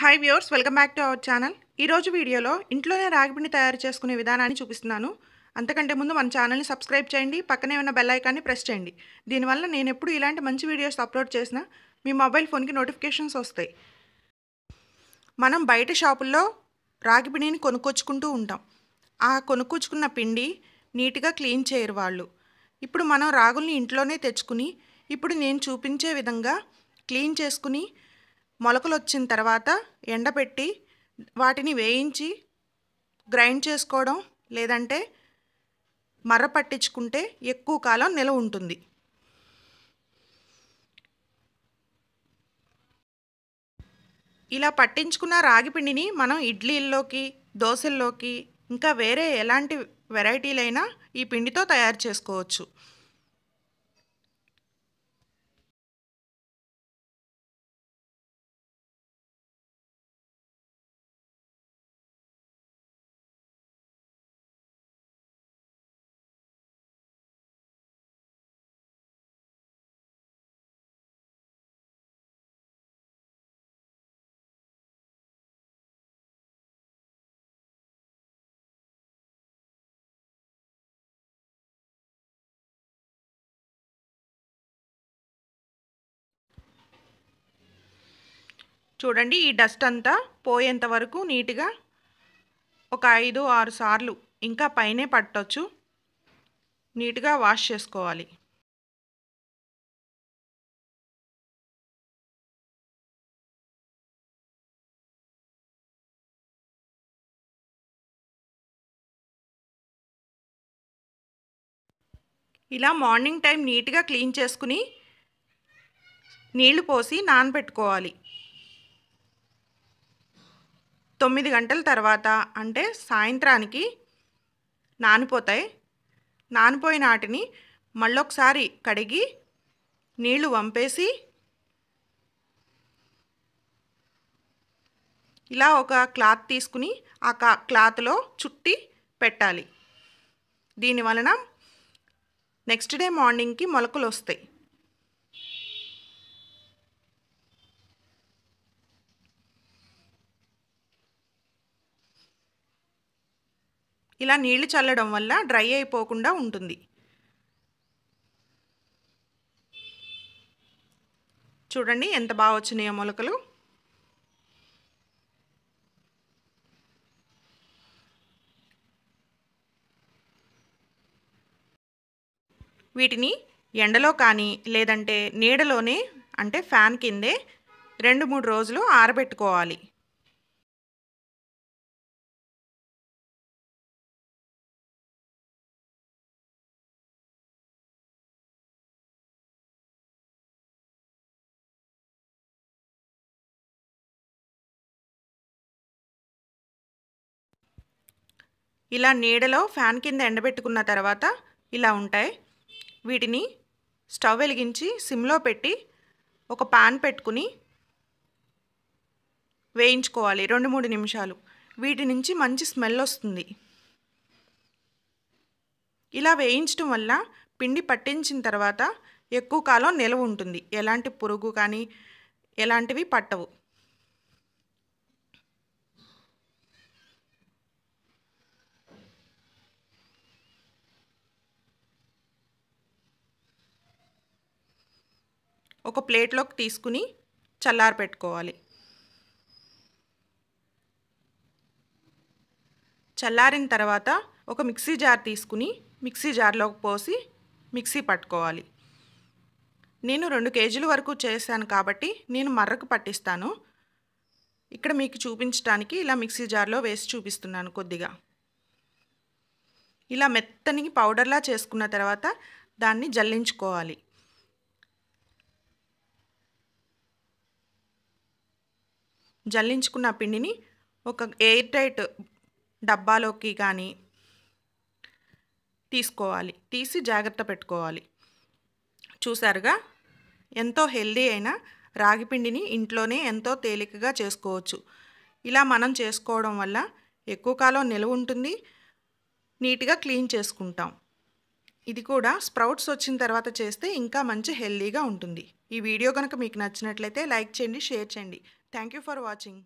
hi viewers welcome back to our channel ఈరోజు వీడియోలో ఇంట్లోనే రాగిపిండి తయారు చేసుకునే విధానాన్ని చూపిస్తున్నాను అంతకంటే ముందు మన ఛానల్ని సబ్స్క్రైబ్ చేయండి పక్కనే ఉన్న బెల్ ఐకాన్ని ప్రెస్ చేయండి దీనివల్ల నేను ఎప్పుడు ఇలాంటి మంచి వీడియోస్ అప్లోడ్ చేసినా మీ మొబైల్ ఫోన్కి నోటిఫికేషన్స్ వస్తాయి మనం బయట షాపుల్లో రాగిపిండిని కొనుక్కొచ్చుకుంటూ ఉంటాం ఆ కొనుక్కొచ్చుకున్న పిండి నీట్గా క్లీన్ చేయరు వాళ్ళు ఇప్పుడు మనం రాగుల్ని ఇంట్లోనే తెచ్చుకుని ఇప్పుడు నేను చూపించే విధంగా క్లీన్ చేసుకుని మొలకలు వచ్చిన తర్వాత ఎండబెట్టి వాటిని వేయించి గ్రైండ్ చేసుకోవడం లేదంటే మర్ర పట్టించుకుంటే ఎక్కువ కాలం నిలవ ఉంటుంది ఇలా పట్టించుకున్న రాగి పిండిని మనం ఇడ్లీల్లోకి దోశల్లోకి ఇంకా వేరే ఎలాంటి వెరైటీలైనా ఈ పిండితో తయారు చేసుకోవచ్చు చూడండి ఈ డస్ట్ అంతా పోయేంత వరకు నీట్గా ఒక ఐదు ఆరు సార్లు ఇంకా పైనే పట్టవచ్చు నీట్గా వాష్ చేసుకోవాలి ఇలా మార్నింగ్ టైం నీట్గా క్లీన్ చేసుకుని నీళ్లు పోసి నానబెట్టుకోవాలి తొమ్మిది గంటల తర్వాత అంటే సాయంత్రానికి నానిపోతాయి నానిపోయిన వాటిని మళ్ళొకసారి కడిగి నీళ్లు వంపేసి ఇలా ఒక క్లాత్ తీసుకుని ఆ క్లాత్లో చుట్టి పెట్టాలి దీని వలన నెక్స్ట్ డే మార్నింగ్కి మొలకలు వస్తాయి ఇలా నీళ్లు చల్లడం వల్ల డ్రై అయిపోకుండా ఉంటుంది చూడండి ఎంత బాగా వచ్చినాయో మొలకలు వీటిని ఎండలో కానీ లేదంటే నీడలోనే అంటే ఫ్యాన్ కిందే రెండు మూడు రోజులు ఆరబెట్టుకోవాలి ఇలా నీడలో ఫ్యాన్ కింద ఎండబెట్టుకున్న తర్వాత ఇలా ఉంటాయి వీటిని స్టవ్ వెలిగించి సిమ్లో పెట్టి ఒక పాన్ పెట్టుకుని వేయించుకోవాలి రెండు మూడు నిమిషాలు వీటి నుంచి మంచి స్మెల్ వస్తుంది ఇలా వేయించడం వల్ల పిండి పట్టించిన తర్వాత ఎక్కువ కాలం నిల్వ ఉంటుంది ఎలాంటి పురుగు కానీ ఎలాంటివి పట్టవు ఒక ప్లేట్లోకి తీసుకుని చల్లారి పెట్టుకోవాలి చల్లారిన తర్వాత ఒక మిక్సీ జార్ తీసుకుని మిక్సీ జార్లోకి పోసి మిక్సీ పట్టుకోవాలి నేను రెండు కేజీల వరకు చేశాను కాబట్టి నేను మర్రకు పట్టిస్తాను ఇక్కడ మీకు చూపించడానికి ఇలా మిక్సీ జార్లో వేసి చూపిస్తున్నాను కొద్దిగా ఇలా మెత్తని పౌడర్లా చేసుకున్న తర్వాత దాన్ని జల్లించుకోవాలి జల్లించుకున్న పిండిని ఒక ఎయిర్ టైట్ డబ్బాలోకి కానీ తీసుకోవాలి తీసి జాగ్రత్త పెట్టుకోవాలి చూసారుగా ఎంతో హెల్దీ అయిన రాగిపిండిని ఇంట్లోనే ఎంతో తేలికగా చేసుకోవచ్చు ఇలా మనం చేసుకోవడం వల్ల ఎక్కువ కాలం నిలువ ఉంటుంది నీట్గా క్లీన్ చేసుకుంటాం ఇది కూడా స్ప్రౌట్స్ వచ్చిన తర్వాత చేస్తే ఇంకా మంచి హెల్దీగా ఉంటుంది ఈ వీడియో కనుక మీకు నచ్చినట్లయితే లైక్ చేయండి షేర్ చేయండి థ్యాంక్ యూ ఫర్ వాచింగ్